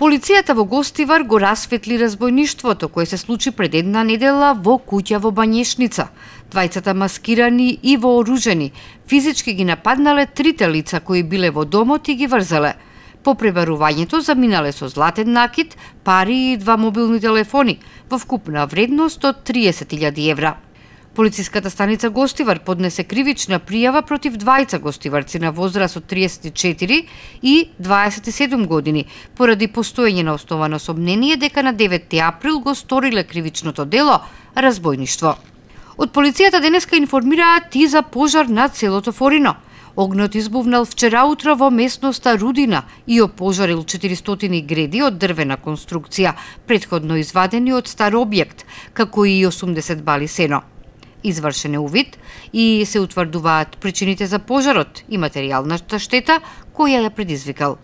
Полицијата во Гостивар го расветли разбојништвото кое се случи пред една недела во куќа во Бањешница. Двајцата маскирани и вооружени физички ги нападнале трите лица кои биле во домот и ги врзале. По пребарувањето заминале со златен накид, пари и два мобилни телефони во вкупна вредност од 30.000 евра. Полициската станица Гостивар поднесе кривична пријава против двајца гостиварци на возраст од 34 и 27 години, поради постоење на основано сомнение дека на 9 април го сториле кривичното дело разбојништво. Од полицијата денеска информираат и за пожар на целото Форино. Огнот избувнал вчера утро во местноста Рудина и опожарил 400 греди од дрвена конструкција, предходно извадени од стар објект, како и 80 бали сено извршен е увид и се утврдуваат причините за пожарот и материјалната штета која ја предизвикал.